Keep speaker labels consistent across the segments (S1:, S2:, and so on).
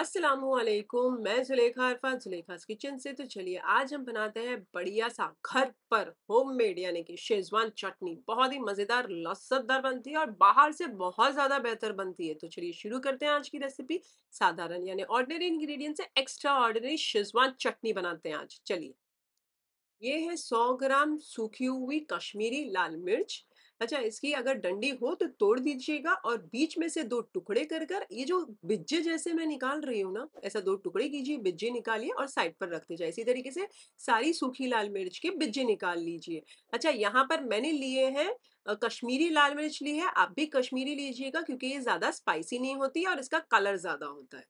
S1: असलम मैं जुलेखा अरफा जुलेखा किचन से तो चलिए आज हम बनाते हैं बढ़िया सा घर पर होममेड यानी कि शेजवान चटनी बहुत ही मज़ेदार लसतदार बनती है और बाहर से बहुत ज़्यादा बेहतर बनती है तो चलिए शुरू करते हैं आज की रेसिपी साधारण यानी ऑर्डिनरी इंग्रेडिएंट से एक्स्ट्रा ऑर्डिनरी शेजवान चटनी बनाते हैं आज चलिए ये है सौ ग्राम सूखी हुई कश्मीरी लाल मिर्च अच्छा इसकी अगर डंडी हो तो तोड़ दीजिएगा और बीच में से दो टुकड़े कर कर ये जो बिज्जे जैसे मैं निकाल रही हूँ ना ऐसा दो टुकड़े कीजिए बिज्जे निकालिए और साइड पर रखते जाए इसी तरीके से सारी सूखी लाल मिर्च के बिज्जे निकाल लीजिए अच्छा यहाँ पर मैंने लिए हैं कश्मीरी लाल मिर्च ली है आप भी कश्मीरी लीजिएगा क्योंकि ये ज़्यादा स्पाइसी नहीं होती और इसका कलर ज़्यादा होता है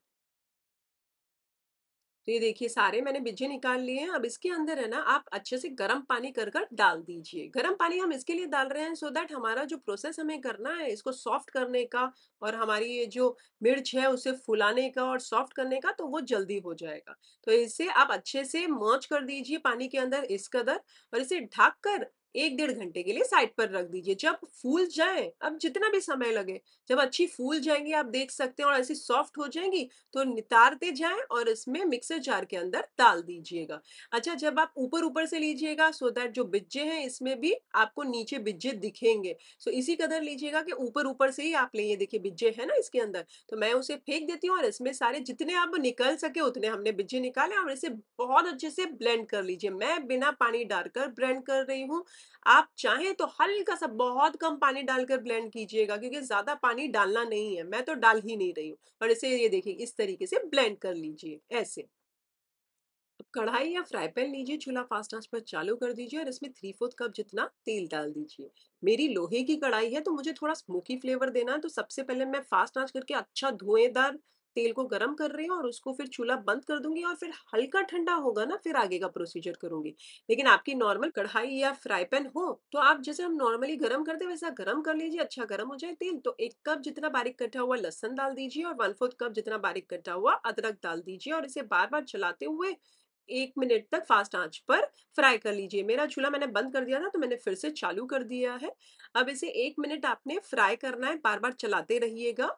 S1: तो ये देखिए सारे मैंने बिजे निकाल लिए हैं अब इसके अंदर है ना आप अच्छे से गर्म पानी कर कर डाल दीजिए गर्म पानी हम इसके लिए डाल रहे हैं सो दैट हमारा जो प्रोसेस हमें करना है इसको सॉफ्ट करने का और हमारी ये जो मिर्च है उसे फुलाने का और सॉफ्ट करने का तो वो जल्दी हो जाएगा तो इसे आप अच्छे से मर्च कर दीजिए पानी के अंदर इस कदर और इसे ढक कर एक डेढ़ घंटे के लिए साइड पर रख दीजिए जब फूल जाए अब जितना भी समय लगे जब अच्छी फूल जाएंगी आप देख सकते हैं और ऐसी सॉफ्ट हो जाएंगी तो नितारते जाए और इसमें मिक्सर जार के अंदर डाल दीजिएगा अच्छा जब आप ऊपर ऊपर से लीजिएगा सो दैट जो बिज्जे हैं इसमें भी आपको नीचे बिज्जे दिखेंगे सो इसी कदर लीजिएगा कि ऊपर ऊपर से ही आप ले देखिए बिज्जे है ना इसके अंदर तो मैं उसे फेंक देती हूँ और इसमें सारे जितने आप निकल सके उतने हमने बिज्जे निकाले और इसे बहुत अच्छे से ब्लेंड कर लीजिए मैं बिना पानी डालकर ब्लेंड कर रही हूँ आप चाहें तो हल्का सा बहुत कम पानी डालकर ब्लेंड कीजिएगा क्योंकि ज्यादा पानी डालना नहीं है मैं तो डाल ही नहीं रही हूँ और इसे ये देखिए इस तरीके से ब्लेंड कर लीजिए ऐसे कढ़ाई या फ्राई पैन लीजिए चूल्हा फास्ट आंच पर चालू कर दीजिए और इसमें थ्री फोर्थ कप जितना तेल डाल दीजिए मेरी लोहे की कढ़ाई है तो मुझे थोड़ा स्मोकी फ्लेवर देना है तो सबसे पहले मैं फास्ट आंच करके अच्छा धुएंदार तेल को गर्म कर रही हूँ और उसको फिर चूल्हा बंद कर दूंगी और फिर हल्का ठंडा होगा ना फिर आगे का प्रोसीजर करूंगी लेकिन आपकी नॉर्मल कढ़ाई या फ्राई पैन हो तो आप जैसे हम नॉर्मली गर्म करते वैसा गर्म कर लीजिए अच्छा गर्म हो जाए तेल तो एक कप जितना बारीक कटा हुआ लहसन डाल दीजिए और वन फोर्थ कप जितना बारीक कटा हुआ अदरक डाल दीजिए और इसे बार बार चलाते हुए एक मिनट तक फास्ट आंच पर फ्राई कर लीजिए मेरा चूल्हा मैंने बंद कर दिया था तो मैंने फिर से चालू कर दिया है अब इसे एक मिनट आपने फ्राई करना है बार बार चलाते रहिएगा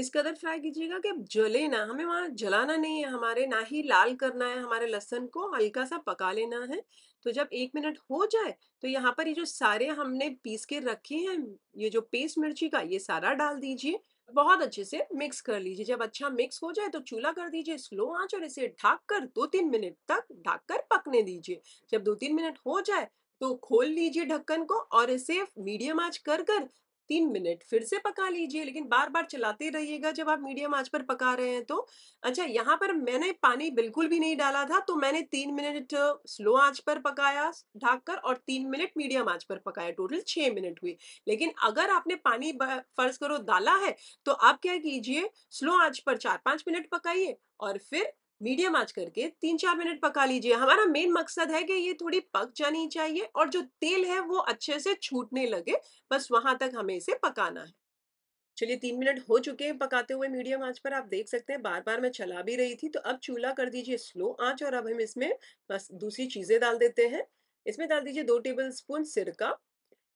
S1: इस कदर फ्राई कीजिएगा कि जले ना हमें वहाँ जलाना नहीं है हमारे ना ही लाल करना है हमारे लहसन को हल्का सा पका लेना है तो जब एक मिनट हो जाए तो यहाँ पर ये जो सारे हमने पीस के रखे हैं ये जो पेस्ट मिर्ची का ये सारा डाल दीजिए बहुत अच्छे से मिक्स कर लीजिए जब अच्छा मिक्स हो जाए तो चूल्हा कर दीजिए स्लो आंच और इसे ढाक कर दो तीन मिनट तक ढाक कर पकने दीजिए जब दो तीन मिनट हो जाए तो खोल लीजिए ढक्कन को और इसे मीडियम आंच कर कर तीन मिनट फिर से पका लीजिए लेकिन बार बार चलाते रहिएगा जब आप मीडियम आंच पर पका रहे हैं तो अच्छा यहाँ पर मैंने पानी बिल्कुल भी नहीं डाला था तो मैंने तीन मिनट स्लो आंच पर पकाया ढककर और तीन मिनट मीडियम आंच पर पकाया टोटल छः मिनट हुई लेकिन अगर आपने पानी फर्ज करो डाला है तो आप क्या कीजिए स्लो आंच पर चार पाँच मिनट पकाइए और फिर मीडियम आंच करके तीन चार मिनट पका लीजिए हमारा मेन मकसद है कि ये थोड़ी पक जानी चाहिए और जो तेल है वो अच्छे से छूटने लगे बस वहां तक हमें इसे पकाना है चलिए तीन मिनट हो चुके हैं पकाते हुए मीडियम आंच पर आप देख सकते हैं बार बार मैं चला भी रही थी तो अब चूल्हा कर दीजिए स्लो आंच और अब हम इसमें बस दूसरी चीजें डाल देते हैं इसमें डाल दीजिए दो टेबल स्पून सिरका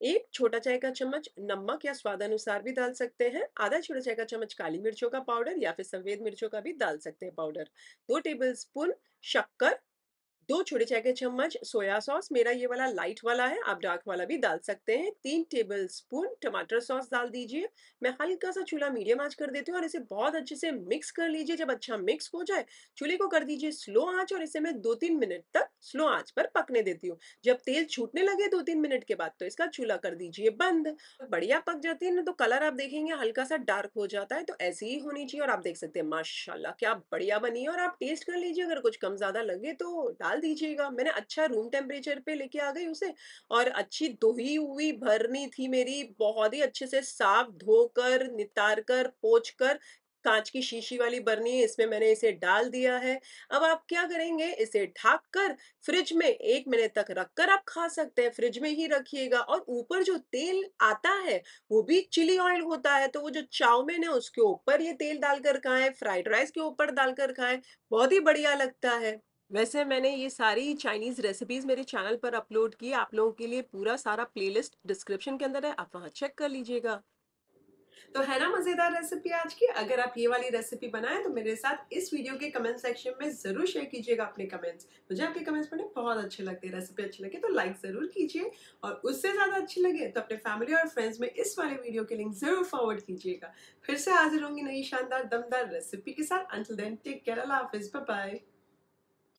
S1: एक छोटा चाय का चम्मच नमक या स्वाद अनुसार भी डाल सकते हैं आधा छोटा चाय का चम्मच काली मिर्चों का पाउडर या फिर सफेद मिर्चों का भी डाल सकते हैं पाउडर दो टेबल स्पून शक्कर दो छोटे चाय के चम्मच सोया सॉस मेरा ये वाला लाइट वाला है आप डार्क वाला भी डाल सकते हैं तीन टेबल स्पून टमाटर सॉस डाल दीजिए मैं हल्का सा चूल्हा मीडियम आंच कर देती हूँ और इसे बहुत अच्छे से मिक्स कर लीजिए जब अच्छा मिक्स हो जाए चूल्हे को कर दीजिए स्लो आंच और इसे मैं दो तीन मिनट तक स्लो आंच पर पकने देती हूँ जब तेल छूटने लगे दो तीन मिनट के बाद तो इसका चूल्हा कर दीजिए बंद बढ़िया पक जाती है ना तो कलर आप देखेंगे हल्का सा डार्क हो जाता है तो ऐसी ही होनी चाहिए और आप देख सकते हैं माशाला क्या बढ़िया बनी है और आप टेस्ट कर लीजिए अगर कुछ कम ज्यादा लगे तो डाल डाल दीजिएगा मैंने अच्छा रूम टेम्परेचर पे लेके आ गई उसे और अच्छी धोई हुई भरनी थी मेरी बहुत ही अच्छे से साफ धोकर नितार कर पोछ कर कांच की शीशी वाली बर्नी है इसमें मैंने इसे डाल दिया है अब आप क्या करेंगे इसे ढाक कर फ्रिज में एक मिनट तक रखकर आप खा सकते हैं फ्रिज में ही रखिएगा और ऊपर जो तेल आता है वो भी चिली ऑयल होता है तो वो जो चाउमिन है उसके ऊपर ये तेल डालकर खाएं फ्राइड राइस के ऊपर डालकर खाएं बहुत ही बढ़िया लगता है वैसे मैंने ये सारी चाइनीज़ रेसिपीज़ मेरे चैनल पर अपलोड की आप लोगों के लिए पूरा सारा प्लेलिस्ट डिस्क्रिप्शन के अंदर है आप वहाँ चेक कर लीजिएगा तो है ना मज़ेदार रेसिपी आज की अगर आप ये वाली रेसिपी बनाएं तो मेरे साथ इस वीडियो के कमेंट सेक्शन में ज़रूर शेयर कीजिएगा अपने कमेंट्स मुझे आपके कमेंट्स पढ़ने बहुत अच्छे लगते हैं रेसिपी अच्छी लगे तो लाइक ज़रूर कीजिए और उससे ज़्यादा अच्छी लगे तो अपने फैमिली और फ्रेंड्स में इस वाले वीडियो के लिंक ज़रूर फॉरवर्ड कीजिएगा फिर से हाजिर होंगी नई शानदार दमदार रेसिपी के साथ अंटिल देन टेक केयर अल्लाह हाफिज़ बाय